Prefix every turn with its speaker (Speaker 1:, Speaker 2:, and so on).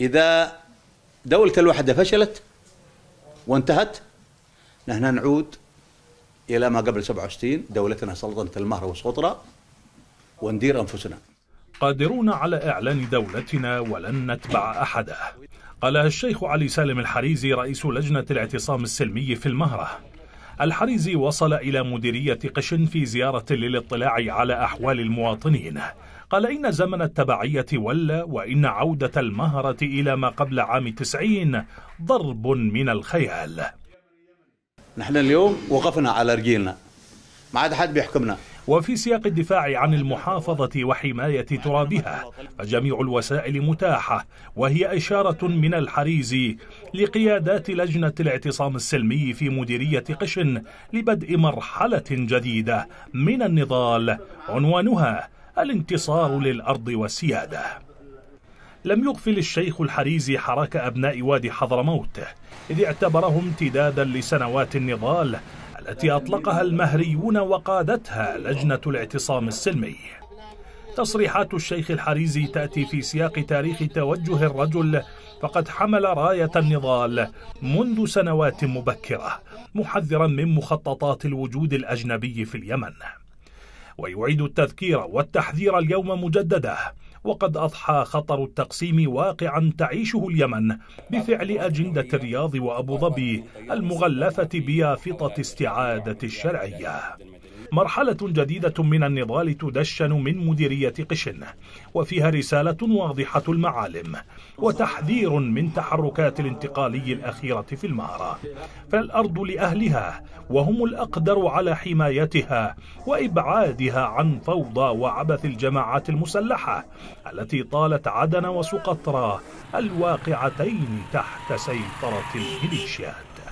Speaker 1: إذا دولة الوحدة فشلت وانتهت نحن نعود إلى ما قبل 67 دولتنا سلطنة المهر والسطرة وندير أنفسنا
Speaker 2: قادرون على إعلان دولتنا ولن نتبع أحدا قالها الشيخ علي سالم الحريزي رئيس لجنة الاعتصام السلمي في المهرة الحريزي وصل إلى مديرية قشن في زيارة للاطلاع على أحوال المواطنين قال إن زمن التبعية ولى وإن عودة المهرة إلى ما قبل عام تسعين ضرب من الخيال نحن اليوم وقفنا على رجيلنا ما عاد حد بيحكمنا وفي سياق الدفاع عن المحافظة وحماية ترابها فجميع الوسائل متاحة وهي إشارة من الحريز لقيادات لجنة الاعتصام السلمي في مديرية قشن لبدء مرحلة جديدة من النضال عنوانها الانتصار للأرض والسيادة لم يغفل الشيخ الحريزي حراك أبناء وادي حضرموت إذ اعتبره امتدادا لسنوات النضال التي أطلقها المهريون وقادتها لجنة الاعتصام السلمي تصريحات الشيخ الحريزي تأتي في سياق تاريخ توجه الرجل فقد حمل راية النضال منذ سنوات مبكرة محذرا من مخططات الوجود الأجنبي في اليمن ويعيد التذكير والتحذير اليوم مجددا وقد أضحى خطر التقسيم واقعا تعيشه اليمن بفعل أجندة الرياض وأبو ظبي المغلفة بيافطة استعادة الشرعية مرحلة جديدة من النضال تدشن من مديرية قشن وفيها رسالة واضحة المعالم وتحذير من تحركات الانتقالي الأخيرة في المهرة فالأرض لأهلها وهم الأقدر على حمايتها وإبعادها عن فوضى وعبث الجماعات المسلحة التي طالت عدن وسقطرى الواقعتين تحت سيطرة الميليشيات